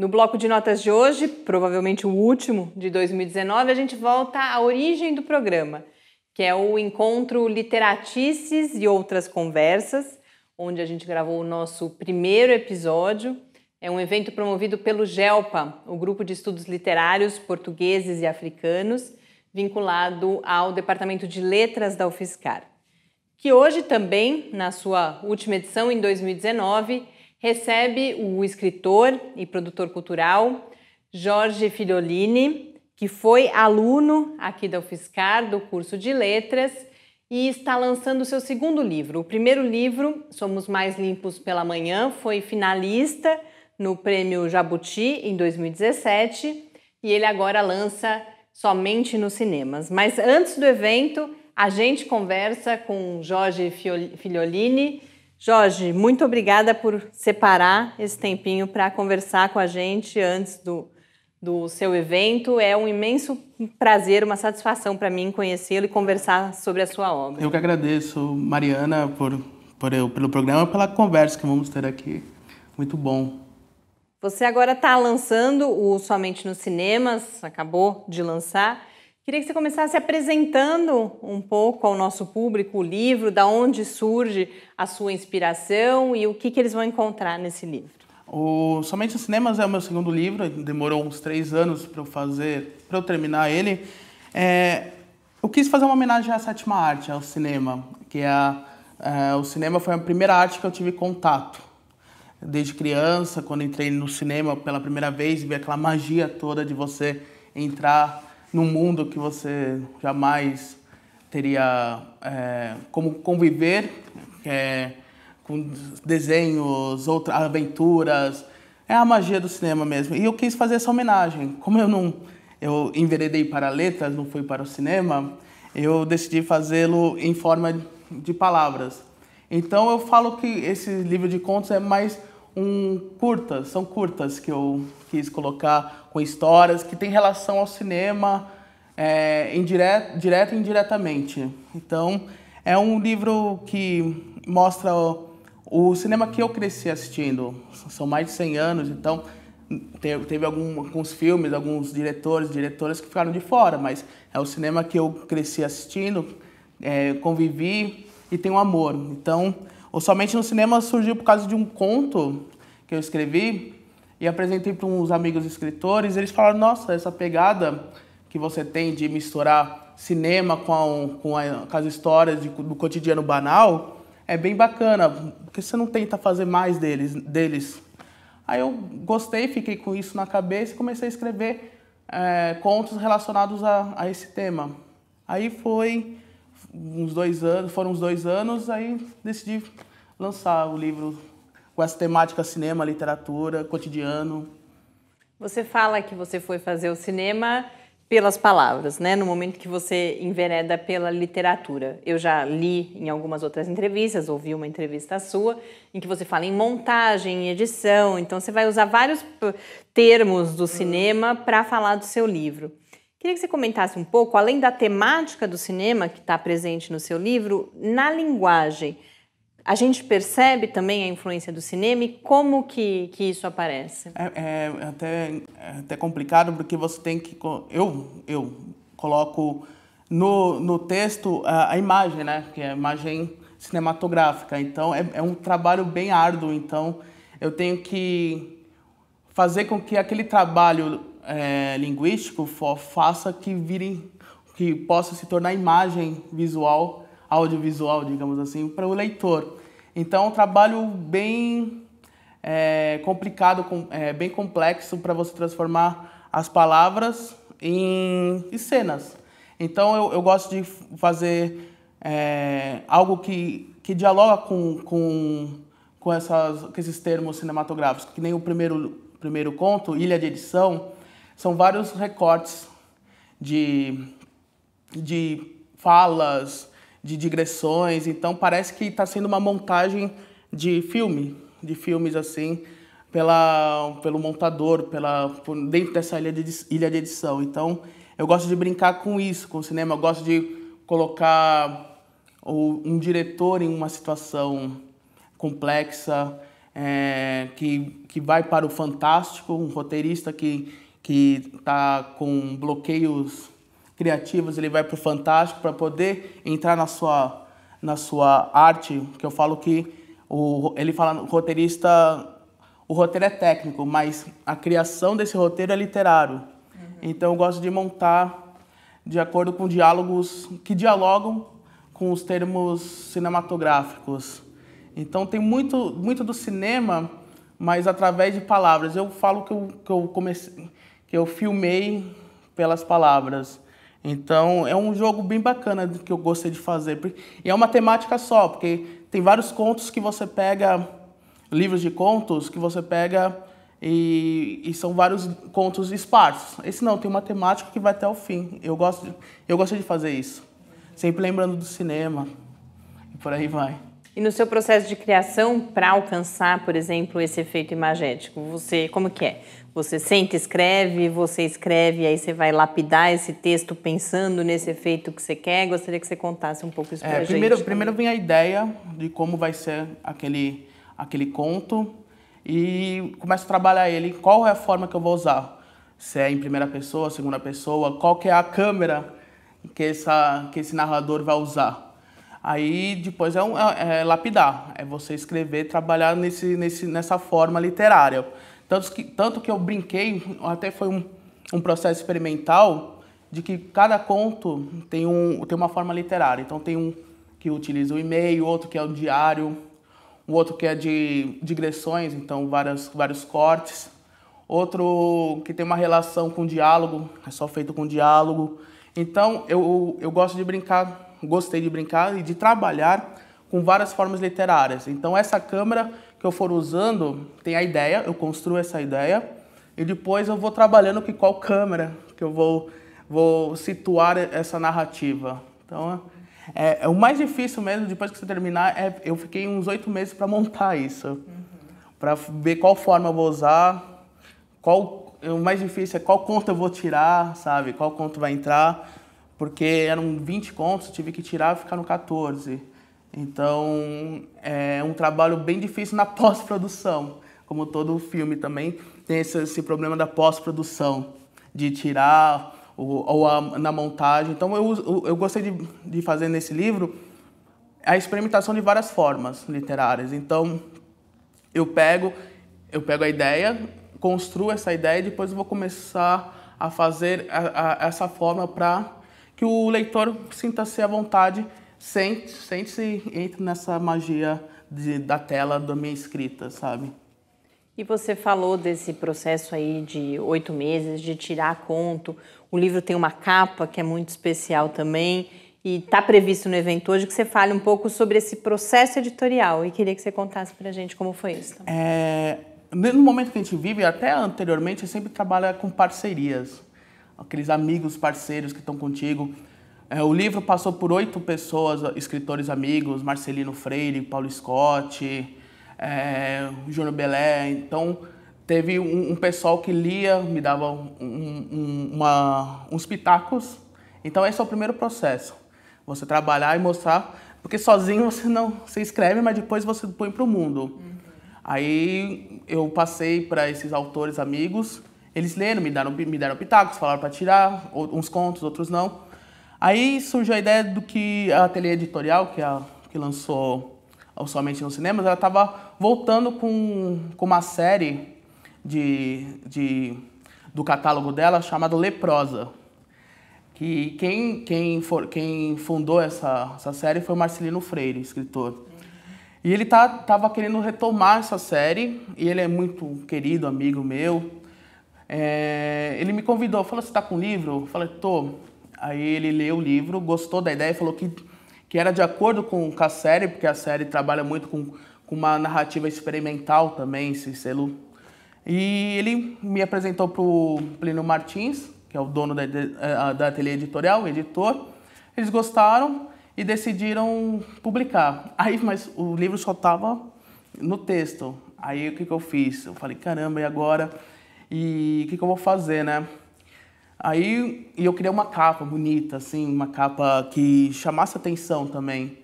No bloco de notas de hoje, provavelmente o último de 2019, a gente volta à origem do programa, que é o encontro Literatices e Outras Conversas, onde a gente gravou o nosso primeiro episódio. É um evento promovido pelo GELPA, o Grupo de Estudos Literários Portugueses e Africanos, vinculado ao Departamento de Letras da UFSCar, que hoje também, na sua última edição em 2019, recebe o escritor e produtor cultural Jorge Filiolini, que foi aluno aqui da UFSCar do curso de letras e está lançando seu segundo livro. O primeiro livro, Somos Mais Limpos pela Manhã, foi finalista no Prêmio Jabuti em 2017 e ele agora lança somente nos cinemas. Mas antes do evento, a gente conversa com Jorge Filiolini Jorge, muito obrigada por separar esse tempinho para conversar com a gente antes do, do seu evento. É um imenso prazer, uma satisfação para mim conhecê-lo e conversar sobre a sua obra. Eu que agradeço, Mariana, por, por eu, pelo programa, e pela conversa que vamos ter aqui. Muito bom. Você agora está lançando o Somente nos Cinemas, acabou de lançar. Queria que você começasse apresentando um pouco ao nosso público o livro, da onde surge a sua inspiração e o que, que eles vão encontrar nesse livro. O Somente os Cinemas é o meu segundo livro, demorou uns três anos para eu fazer, para eu terminar ele. É, eu quis fazer uma homenagem à sétima arte, ao cinema, que é a, é, o cinema foi a primeira arte que eu tive contato. Desde criança, quando entrei no cinema pela primeira vez, vi aquela magia toda de você entrar num mundo que você jamais teria é, como conviver é, com desenhos, outras aventuras. É a magia do cinema mesmo. E eu quis fazer essa homenagem. Como eu não eu enveredei para letras, não fui para o cinema, eu decidi fazê-lo em forma de palavras. Então eu falo que esse livro de contos é mais um curtas, são curtas que eu quis colocar com histórias que tem relação ao cinema é, indireto, direto e indiretamente. Então, é um livro que mostra o, o, cinema que eu cresci assistindo. São mais de 100 anos, então teve, teve algum, alguns filmes, alguns diretores, diretoras que ficaram de fora, mas é o cinema que eu cresci assistindo, é, convivi e tenho amor. Então, o Somente no Cinema surgiu por causa de um conto que eu escrevi e apresentei para uns amigos escritores. Eles falaram: Nossa, essa pegada que você tem de misturar cinema com, a, com, a, com as histórias de, do cotidiano banal é bem bacana, porque você não tenta fazer mais deles. deles. Aí eu gostei, fiquei com isso na cabeça e comecei a escrever é, contos relacionados a, a esse tema. Aí foi uns dois anos, foram uns dois anos, aí decidi lançar o livro com essa temática cinema, literatura, cotidiano. Você fala que você foi fazer o cinema pelas palavras, né? No momento que você envereda pela literatura. Eu já li em algumas outras entrevistas, ouvi uma entrevista sua, em que você fala em montagem, em edição. Então você vai usar vários termos do cinema para falar do seu livro. Queria que você comentasse um pouco, além da temática do cinema que está presente no seu livro, na linguagem. A gente percebe também a influência do cinema e como que, que isso aparece? É, é, é até, é até complicado porque você tem que... Eu, eu coloco no, no texto a, a imagem, né? Que é a imagem cinematográfica. Então, é, é um trabalho bem árduo. Então, eu tenho que fazer com que aquele trabalho é, linguístico faça que virem, que possa se tornar imagem visual, audiovisual, digamos assim, para o leitor. Então, é um trabalho bem é, complicado, com, é, bem complexo para você transformar as palavras em, em cenas. Então, eu, eu, gosto de fazer é, algo que, que dialoga com, com, com, essas, com esses termos cinematográficos, que nem o primeiro, primeiro conto, Ilha de Edição, são vários recortes de, de falas, de digressões. Então parece que está sendo uma montagem de filme, de filmes assim, pela, pelo montador, pela, por, dentro dessa ilha de, ilha de edição. Então eu gosto de brincar com isso, com o cinema. Eu gosto de colocar o, um diretor em uma situação complexa, é, que, que vai para o fantástico, um roteirista que que está com bloqueios criativos, ele vai para o fantástico para poder entrar na sua, na sua arte, que eu falo que o, ele fala, o roteirista, o roteiro é técnico, mas a criação desse roteiro é literário. Uhum. Então eu gosto de montar de acordo com diálogos que dialogam com os termos cinematográficos. Então tem muito, muito do cinema, mas através de palavras. Eu falo que eu, que eu comecei que eu filmei pelas palavras. Então é um jogo bem bacana que eu gostei de fazer. E é uma temática só, porque tem vários contos que você pega, livros de contos que você pega e, e são vários contos esparsos. Esse não, tem uma temática que vai até o fim. Eu gosto, eu gosto de fazer isso. Sempre lembrando do cinema e por aí vai. E no seu processo de criação para alcançar, por exemplo, esse efeito imagético, você como que é? Você sente, escreve, você escreve, aí você vai lapidar esse texto pensando nesse efeito que você quer. Gostaria que você contasse um pouco isso para é, gente. Primeiro, primeiro vem a ideia de como vai ser aquele aquele conto e começo a trabalhar ele. Qual é a forma que eu vou usar? Se é em primeira pessoa, segunda pessoa? Qual que é a câmera que essa que esse narrador vai usar? Aí depois é, um, é, é lapidar, é você escrever, trabalhar nesse, nesse, nessa forma literária. Tanto que, tanto que eu brinquei, até foi um, um processo experimental, de que cada conto tem, um, tem uma forma literária. Então tem um que utiliza o e-mail, outro que é o diário, um outro que é de digressões, então várias, vários cortes, outro que tem uma relação com diálogo, é só feito com diálogo. Então, eu, eu gosto de brincar, gostei de brincar e de trabalhar com várias formas literárias. Então, essa câmera que eu for usando tem a ideia, eu construo essa ideia e depois eu vou trabalhando com qual câmera que eu vou, vou situar essa narrativa. Então, é, é o mais difícil mesmo, depois que você terminar, é, eu fiquei uns oito meses para montar isso, uhum. para ver qual forma eu vou usar, qual o mais difícil é qual conta eu vou tirar, sabe? Qual conto vai entrar. Porque eram 20 contos, tive que tirar e ficaram 14. Então, é um trabalho bem difícil na pós-produção. Como todo filme também, tem esse, esse problema da pós-produção, de tirar ou, ou a, na montagem. Então, eu, eu gostei de, de fazer nesse livro a experimentação de várias formas literárias. Então, eu pego, eu pego a ideia, construo essa ideia e depois eu vou começar a fazer a, a, essa forma para que o leitor sinta-se à vontade, sente-se sente entre nessa magia de, da tela da minha escrita, sabe? E você falou desse processo aí de oito meses, de tirar conto. O livro tem uma capa que é muito especial também. E está previsto no evento hoje que você fale um pouco sobre esse processo editorial. E queria que você contasse para a gente como foi isso. É, no momento que a gente vive, até anteriormente, sempre trabalha com parcerias. Aqueles amigos, parceiros que estão contigo. É, o livro passou por oito pessoas, escritores amigos, Marcelino Freire, Paulo Scott, é, Júnior Belé. Então, teve um, um, pessoal que lia, me dava um, um, uma, uns pitacos. Então, esse é o primeiro processo. Você trabalhar e mostrar, porque sozinho você não se escreve, mas depois você põe para o mundo. Uhum. Aí eu passei para esses autores amigos, eles leram, me deram, me deram pitacos, falaram para tirar, uns contos, outros não. Aí surgiu a ideia do que a Ateliê Editorial, que, é a, que lançou somente nos cinemas, ela estava voltando com, com uma série de, de, do catálogo dela chamada Leprosa. Que quem, quem, for, quem fundou essa, essa série foi Marcelino Freire, escritor. E ele tá, tava querendo retomar essa série, e ele é muito querido, amigo meu. É, ele me convidou, falou, você tá com um livro? Eu falei, tô. Aí ele leu o livro, gostou da ideia, falou que, que era de acordo com, com a série, porque a série trabalha muito com, com uma narrativa experimental também, esse selo. E ele me apresentou pro Plínio Martins, que é o dono da, da, eh, da ateliê editorial, o editor. Eles gostaram, e decidiram publicar. Aí, mas o livro só estava no texto. Aí o que, que eu fiz? Eu falei, caramba, e agora? E o que, que eu vou fazer, né? Aí e eu queria uma capa bonita, assim, uma capa que chamasse atenção também.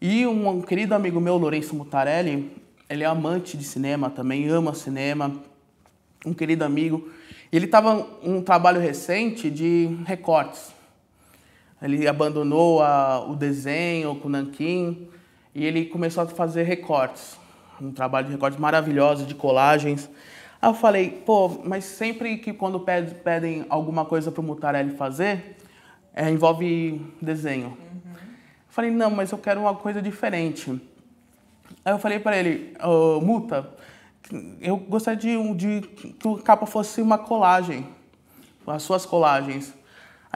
E um, um querido amigo meu, Lourenço Mutarelli, ele é amante de cinema também, ama cinema, um querido amigo. Ele estava um trabalho recente de recortes, ele abandonou a, o desenho com o nanquim e ele começou a fazer recortes. Um trabalho de recortes maravilhoso, de colagens. Aí eu falei, pô, mas sempre que quando pedem alguma coisa para o Mutarelli fazer, é, envolve desenho. Uhum. Eu falei, não, mas eu quero uma coisa diferente. Aí eu falei para ele, oh, Muta, eu gostaria de, de que a capa fosse uma colagem, as suas colagens.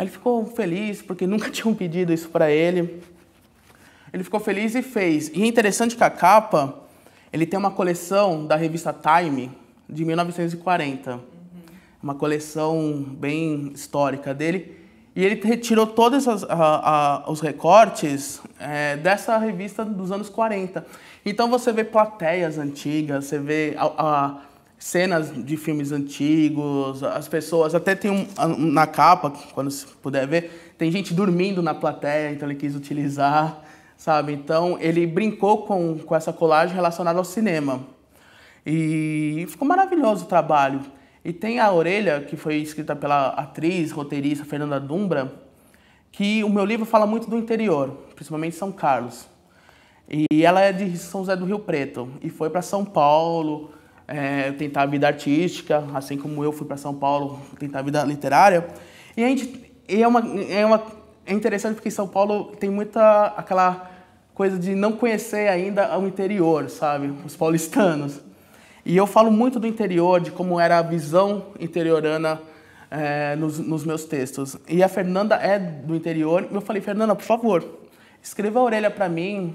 Aí ele ficou feliz porque nunca tinham pedido isso para ele. Ele ficou feliz e fez. E é interessante que a capa, ele tem uma coleção da revista Time de 1940. Uhum. Uma coleção bem histórica dele. E ele retirou todos os recortes é, dessa revista dos anos 40. Então você vê plateias antigas, você vê a, cenas de filmes antigos, as pessoas, até tem um, na capa, quando se puder ver, tem gente dormindo na plateia, então ele quis utilizar, sabe? Então ele brincou com, com essa colagem relacionada ao cinema. E ficou maravilhoso o trabalho. E tem a Orelha, que foi escrita pela atriz, roteirista Fernanda Dumbra, que o meu livro fala muito do interior, principalmente São Carlos. E ela é de São José do Rio Preto e foi para São Paulo, é, tentar a vida artística, assim como eu fui para São Paulo tentar a vida literária. E a gente e é uma é uma é interessante porque São Paulo tem muita aquela coisa de não conhecer ainda o interior, sabe, os paulistanos. E eu falo muito do interior, de como era a visão interiorana é, nos, nos meus textos. E a Fernanda é do interior. E eu falei, Fernanda, por favor, escreva a orelha para mim,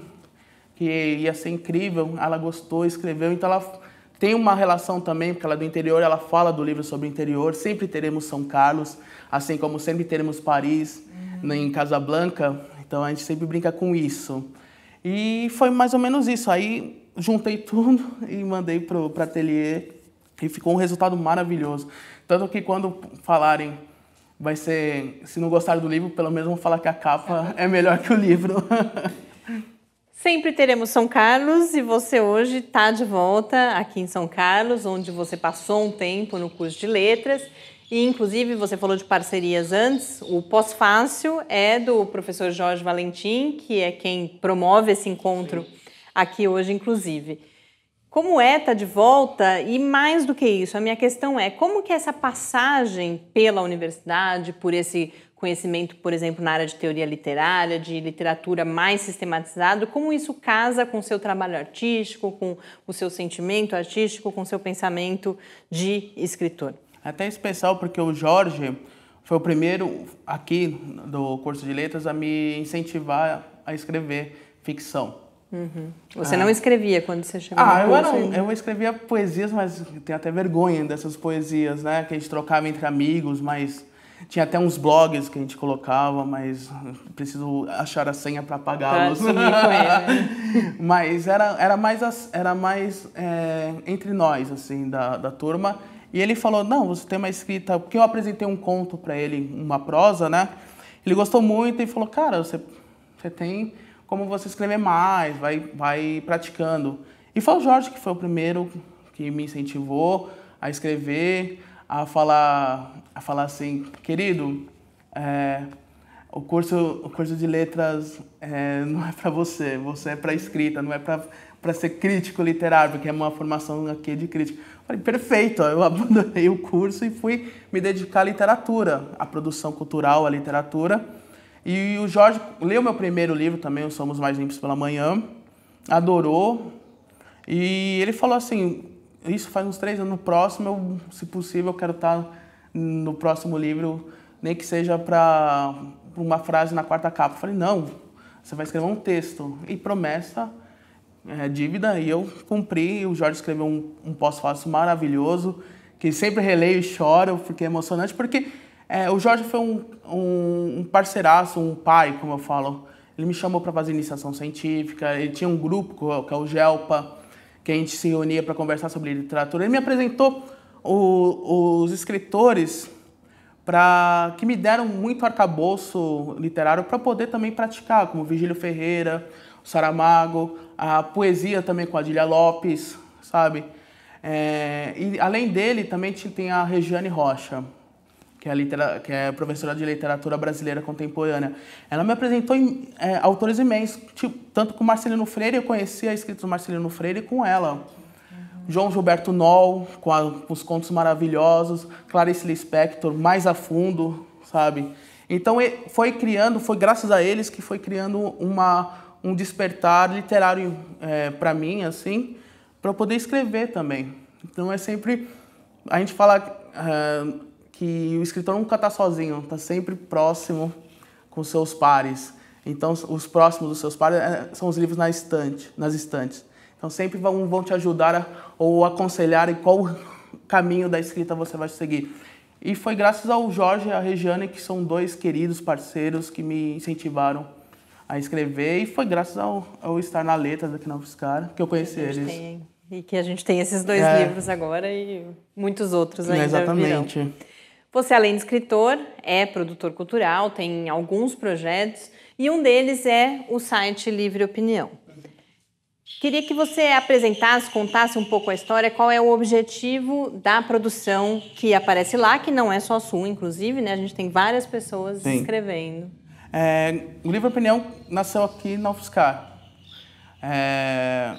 que ia ser incrível. Ela gostou, escreveu. Então ela tem uma relação também, porque ela é do interior, ela fala do livro sobre o interior. Sempre teremos São Carlos, assim como sempre teremos Paris, uhum. em Casablanca. Então a gente sempre brinca com isso. E foi mais ou menos isso. Aí juntei tudo e mandei para o ateliê e ficou um resultado maravilhoso. Tanto que quando falarem, vai ser, se não gostarem do livro, pelo menos vão falar que a capa é melhor que o livro. Sempre teremos São Carlos e você hoje está de volta aqui em São Carlos, onde você passou um tempo no curso de letras. E, inclusive, você falou de parcerias antes. O pós-fácil é do professor Jorge Valentim, que é quem promove esse encontro Sim. aqui hoje, inclusive. Como é estar tá de volta? E mais do que isso, a minha questão é como que essa passagem pela universidade, por esse conhecimento, por exemplo, na área de teoria literária, de literatura mais sistematizado, como isso casa com o seu trabalho artístico, com o seu sentimento artístico, com o seu pensamento de escritor? É até especial porque o Jorge foi o primeiro aqui do curso de letras a me incentivar a escrever ficção. Uhum. Você ah. não escrevia quando você chegou ah, no curso? Ah, eu, era, eu escrevia poesias, mas tenho até vergonha dessas poesias, né? Que a gente trocava entre amigos, mas tinha até uns blogs que a gente colocava, mas preciso achar a senha para apagá-los. Né? mas era, era mais, era mais é, entre nós, assim, da, da turma. E ele falou, não, você tem uma escrita... Porque eu apresentei um conto para ele, uma prosa, né? Ele gostou muito e falou, cara, você, você tem como você escrever mais, vai, vai praticando. E foi o Jorge que foi o primeiro que me incentivou a escrever, a falar, a falar assim, querido, é, o curso, o curso de letras é, não é para você, você é para escrita, não é para ser crítico literário, porque é uma formação aqui de crítico. falei, perfeito, eu abandonei o curso e fui me dedicar à literatura, à produção cultural, à literatura. E o Jorge leu meu primeiro livro também, O Somos Mais Limpos pela Manhã, adorou. E ele falou assim, isso faz uns três anos. No próximo, eu, se possível, eu quero estar no próximo livro, nem que seja para uma frase na quarta capa. Eu falei, não, você vai escrever um texto. E promessa é, dívida, e eu cumpri. o Jorge escreveu um, um pós-fácil maravilhoso, que sempre releio e choro, porque é emocionante, porque é, o Jorge foi um, um, um parceiraço, um pai, como eu falo. Ele me chamou para fazer iniciação científica, ele tinha um grupo, que é o GELPA, que a gente se reunia para conversar sobre literatura. Ele me apresentou o, os escritores para que me deram muito arcabouço literário para poder também praticar, como Vigílio Ferreira, Saramago, a poesia também com Adília Lopes, sabe? É, e além dele também tem a Regiane Rocha, que é, litera, que é professora de literatura brasileira contemporânea, ela me apresentou em, é, autores imensos, tipo, tanto com Marcelino Freire, eu conhecia a escrita do Marcelino Freire com ela. Uhum. João Gilberto Noll, com, a, com os contos maravilhosos, Clarice Lispector, mais a fundo, sabe? Então foi criando, foi graças a eles que foi criando uma, um despertar literário é, para mim, assim, para eu poder escrever também. Então é sempre a gente fala é, que o escritor nunca está sozinho, está sempre próximo com seus pares. Então, os próximos dos seus pares eh, são os livros na estante, nas estantes. Então, sempre vão, vão te ajudar a, ou aconselhar em qual caminho da escrita você vai seguir. E foi graças ao Jorge e à Regiane, que são dois queridos parceiros que me incentivaram a escrever. E foi graças ao, ao estar na Letras aqui na UFSCar que eu conheci eles. Tem, e que a gente tem esses dois é. livros agora e muitos outros é, ainda Exatamente. Virão. Você, além de escritor, é produtor cultural, tem alguns projetos e um deles é o site Livre Opinião. Queria que você apresentasse, contasse um pouco a história, qual é o objetivo da produção que aparece lá, que não é só sua, inclusive, né? A gente tem várias pessoas Sim. escrevendo. É, o Livre Opinião nasceu aqui na UFSCar. É,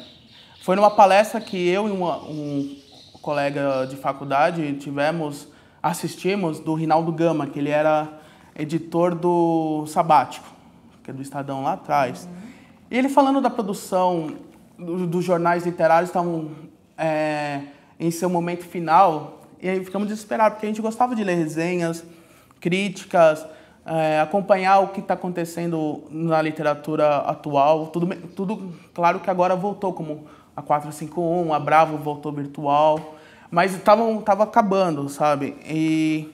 foi numa palestra que eu e uma, um colega de faculdade tivemos assistimos do Rinaldo Gama, que ele era editor do Sabático, que é do Estadão lá atrás. Uhum. E ele falando da produção do, dos jornais literários estavam então, é, em seu momento final, e aí ficamos desesperados, porque a gente gostava de ler resenhas, críticas, é, acompanhar o que está acontecendo na literatura atual. Tudo, tudo, claro que agora voltou, como a 451, a Bravo voltou virtual. Mas estava tava acabando, sabe? E,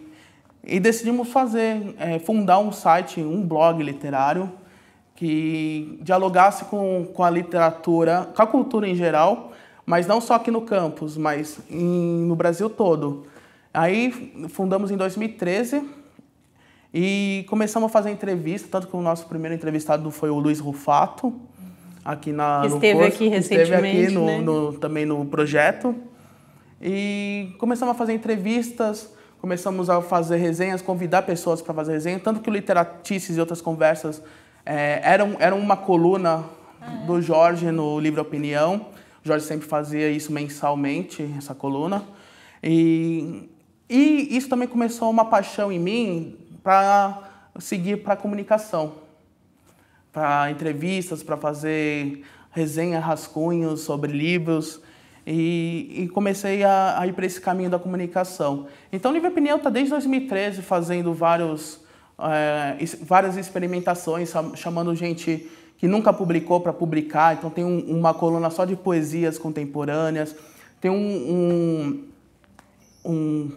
e decidimos fazer, é, fundar um site, um blog literário que dialogasse com, com a literatura, com a cultura em geral, mas não só aqui no campus, mas em, no Brasil todo. Aí fundamos em 2013 e começamos a fazer entrevista, tanto que o nosso primeiro entrevistado foi o Luiz Rufato, aqui na que esteve no curso, aqui recentemente, esteve aqui no, né? no, também no projeto. E começamos a fazer entrevistas, começamos a fazer resenhas, convidar pessoas para fazer resenha, tanto que o Literatices e outras conversas é, eram, eram uma coluna ah, é. do Jorge no Livro Opinião. O Jorge sempre fazia isso mensalmente, essa coluna. E, e isso também começou uma paixão em mim para seguir para a comunicação, para entrevistas, para fazer resenha, rascunhos sobre livros. E, e comecei a, a ir para esse caminho da comunicação. Então, o Nível Pneu está desde 2013 fazendo vários, é, várias experimentações, chamando gente que nunca publicou para publicar. Então, tem um, uma coluna só de poesias contemporâneas, tem um, um, um,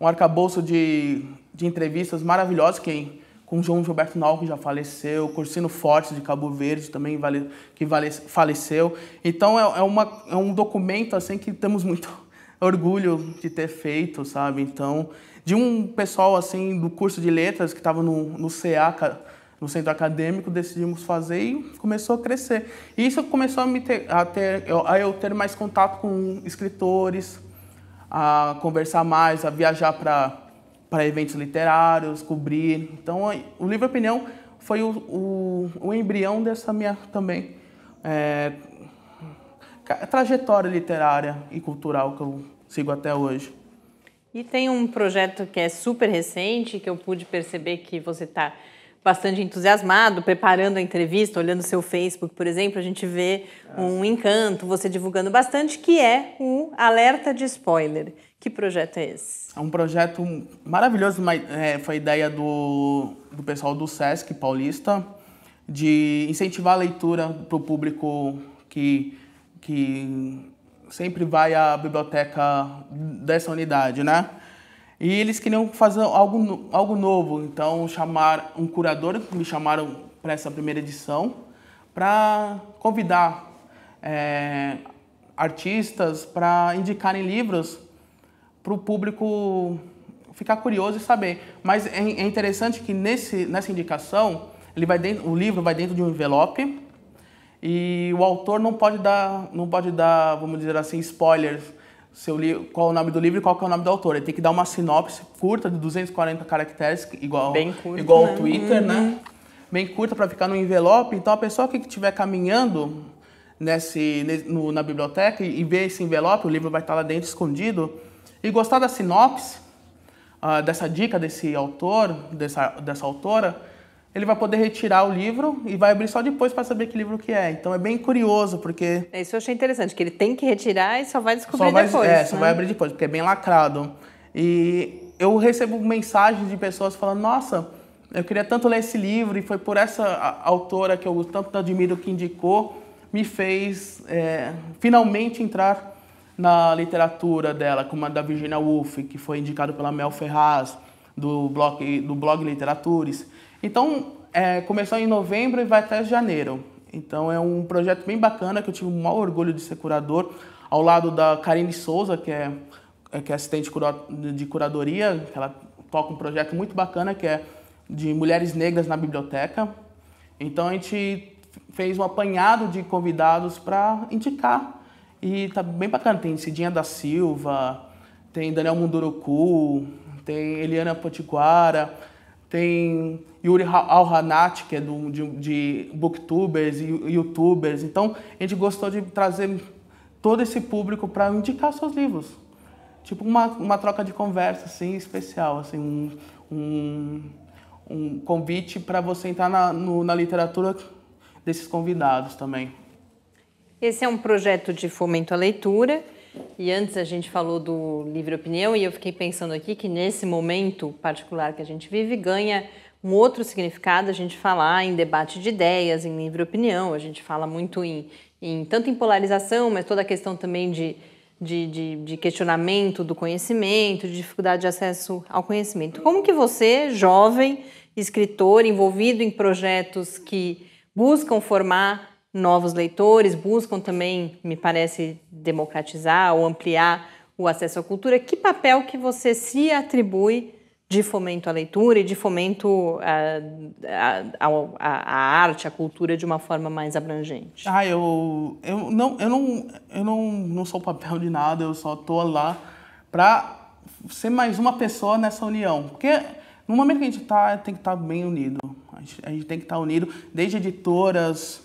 um arcabouço de, de entrevistas maravilhosas. Quem, com João Gilberto Nau, que já faleceu, Cursino Fortes, de Cabo Verde, também vale, que vale, faleceu. Então, é, é, uma, é um documento assim que temos muito orgulho de ter feito, sabe? Então, de um pessoal assim do curso de letras que estava no, no CA, no centro acadêmico, decidimos fazer e começou a crescer. E isso começou a, me ter, a, ter, a eu ter mais contato com escritores, a conversar mais, a viajar para para eventos literários, cobrir. Então, o livro Opinião foi o, o, o embrião dessa minha também é, trajetória literária e cultural que eu sigo até hoje. E tem um projeto que é super recente, que eu pude perceber que você está bastante entusiasmado, preparando a entrevista, olhando seu Facebook, por exemplo, a gente vê ah, um encanto, você divulgando bastante, que é o alerta de spoiler. Que projeto é esse? É um projeto maravilhoso, mas, é, foi ideia do, do pessoal do SESC paulista, de incentivar a leitura para o público que, que sempre vai à biblioteca dessa unidade, né? E eles queriam fazer algo, algo novo, então chamar um curador, me chamaram para essa primeira edição, para convidar é, artistas para indicarem livros para o público ficar curioso e saber. Mas é, é interessante que nesse, nessa indicação, ele vai dentro, o livro vai dentro de um envelope e o autor não pode dar, não pode dar, vamos dizer assim, spoilers. Seu li... qual é o nome do livro e qual é o nome do autor. Ele tem que dar uma sinopse curta de 240 caracteres, igual, Bem curto, igual né? ao Twitter, né? uhum. né? Bem curta para ficar no envelope. Então a pessoa que estiver caminhando nesse, no, na biblioteca e, e ver esse envelope, o livro vai estar lá dentro escondido, e gostar da sinopse, uh, dessa dica desse autor, dessa, dessa autora, ele vai poder retirar o livro e vai abrir só depois para saber que livro que é. Então é bem curioso, porque... É, isso eu achei interessante, que ele tem que retirar e só vai descobrir só vai, depois. É, né? só vai abrir depois, porque é bem lacrado. E eu recebo mensagens de pessoas falando, nossa, eu queria tanto ler esse livro e foi por essa autora que eu tanto admiro que indicou, me fez é, finalmente entrar na literatura dela, como a da Virginia Woolf, que foi indicado pela Mel Ferraz, do blog, do blog Literatures. Então, é, começou em novembro e vai até janeiro. Então, é um projeto bem bacana que eu tive o maior orgulho de ser curador, ao lado da Karine Souza, que é, é que é assistente de curadoria, ela toca um projeto muito bacana que é de mulheres negras na biblioteca. Então, a gente fez um apanhado de convidados para indicar e tá bem bacana, tem Cidinha da Silva, tem Daniel Munduruku, tem Eliana Potiguara, tem Yuri Alhanat, que é do, de, de booktubers e youtubers. Então, a gente gostou de trazer todo esse público para indicar seus livros. Tipo uma, uma troca de conversa, assim, especial, assim, um, um, um convite para você entrar na, no, na literatura desses convidados também. Esse é um projeto de fomento à leitura. E antes a gente falou do livre opinião e eu fiquei pensando aqui que nesse momento particular que a gente vive ganha um outro significado a gente falar em debate de ideias, em livre opinião, a gente fala muito em, em tanto em polarização, mas toda a questão também de, de, de, de questionamento do conhecimento, de dificuldade de acesso ao conhecimento. Como que você, jovem escritor, envolvido em projetos que buscam formar novos leitores, buscam também, me parece, democratizar ou ampliar o acesso à cultura. Que papel que você se atribui de fomento à leitura e de fomento ah, à arte, à cultura de uma forma mais abrangente? Ah, eu, eu, não, eu, não, eu não, não sou papel de nada, eu só estou lá para ser mais uma pessoa nessa união. Porque no momento que a gente está, tem que estar tá bem unido. A gente, a gente tem que estar tá unido, desde editoras,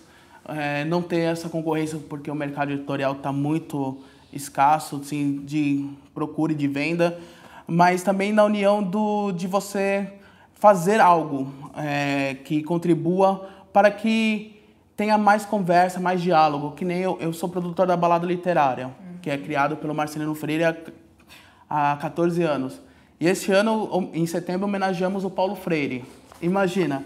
é, não ter essa concorrência porque o mercado editorial está muito escasso assim, de procura e de venda, mas também na união do, de você fazer algo é, que contribua para que tenha mais conversa, mais diálogo, que nem eu, eu sou produtor da Balada Literária, uhum. que é criado pelo Marcelino Freire há, há 14 anos. E este ano, em setembro, homenageamos o Paulo Freire. Imagina,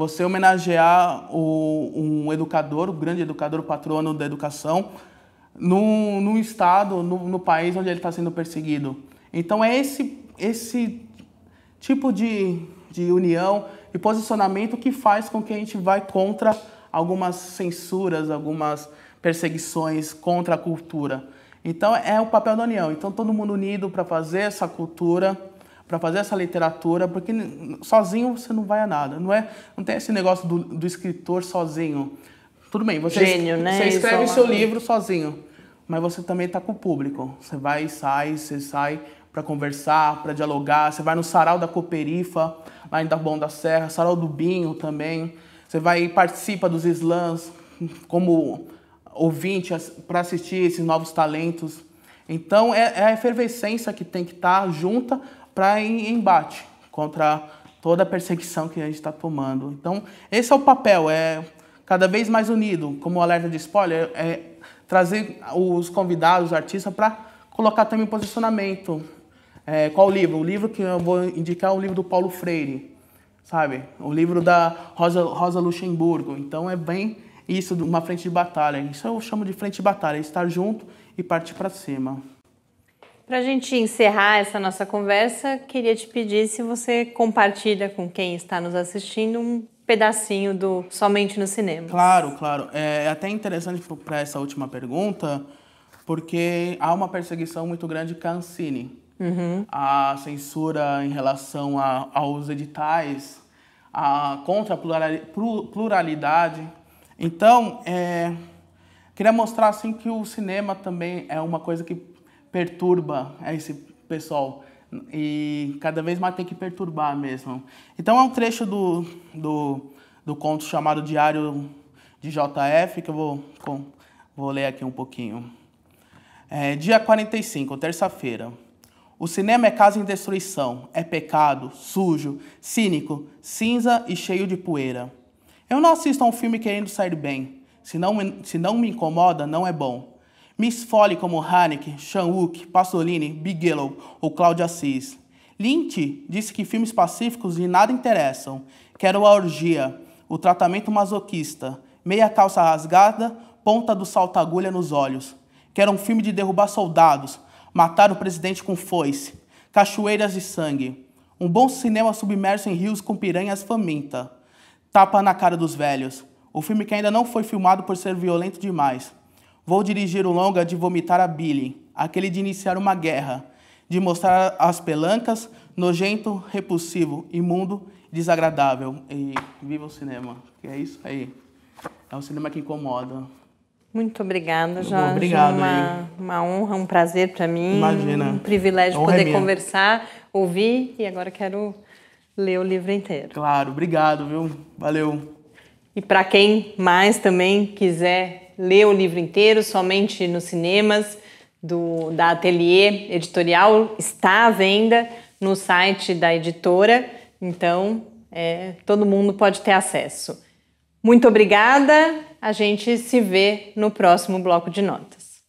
você homenagear o, um educador, o um grande educador, o patrono da educação, num, num estado, no, no, país onde ele está sendo perseguido. Então é esse, esse tipo de, de união e posicionamento que faz com que a gente vai contra algumas censuras, algumas perseguições contra a cultura. Então é o papel da união. Então todo mundo unido para fazer essa cultura para fazer essa literatura, porque sozinho você não vai a nada. Não, é, não tem esse negócio do, do escritor sozinho. Tudo bem, você, Gênio, es né? você escreve Isso seu é livro sozinho, mas você também está com o público. Você vai e sai, você sai para conversar, para dialogar. Você vai no sarau da Coperifa, lá em Dabão da Serra, sarau do Binho também. Você vai e participa dos slams como ouvinte para assistir esses novos talentos. Então é, é a efervescência que tem que estar tá junta para embate contra toda a perseguição que a gente está tomando. Então, esse é o papel, é cada vez mais unido, como o alerta de spoiler, é trazer os convidados, os artistas, para colocar também posicionamento. É, qual o livro? O livro que eu vou indicar é o livro do Paulo Freire, sabe? O livro da Rosa, Rosa Luxemburgo. Então, é bem isso, uma frente de batalha. Isso eu chamo de frente de batalha, é estar junto e partir para cima. Para a gente encerrar essa nossa conversa, queria te pedir se você compartilha com quem está nos assistindo um pedacinho do Somente no Cinema. Claro, claro. É, é até interessante para essa última pergunta, porque há uma perseguição muito grande com a Uhum. A censura em relação a, aos editais, a contra pluralidade. Então, é, queria mostrar assim que o cinema também é uma coisa que perturba é esse pessoal e cada vez mais tem que perturbar mesmo. Então é um trecho do, do, do conto chamado Diário de JF que eu vou, vou ler aqui um pouquinho. É, dia 45, terça-feira. O cinema é casa em destruição, é pecado, sujo, cínico, cinza e cheio de poeira. Eu não assisto a um filme querendo sair bem. Se não, se não me incomoda, não é bom. Miss Foley como Haneke, Sean wook Pasolini, Bigelow ou Cláudia Assis. Lynch disse que filmes pacíficos lhe nada interessam. Quero a orgia, o tratamento masoquista, meia calça rasgada, ponta do salto agulha nos olhos. Quero um filme de derrubar soldados, matar o presidente com foice, cachoeiras de sangue. Um bom cinema submerso em rios com piranhas faminta. Tapa na cara dos velhos. O filme que ainda não foi filmado por ser violento demais. Vou dirigir o longa de vomitar a bile, aquele de iniciar uma guerra, de mostrar as pelancas, nojento, repulsivo, imundo, desagradável. E viva o cinema, que é isso aí. É um cinema que incomoda. Muito obrigada, Jorge. Obrigado. Uma, uma honra, um prazer para mim. Imagina. Um privilégio honra é poder é conversar, ouvir e agora quero ler o livro inteiro. Claro, obrigado, viu? Valeu. E para quem mais também quiser ler o livro inteiro somente nos cinemas do, da Atelier Editorial. Está à venda no site da editora, então é, todo mundo pode ter acesso. Muito obrigada, a gente se vê no próximo bloco de notas.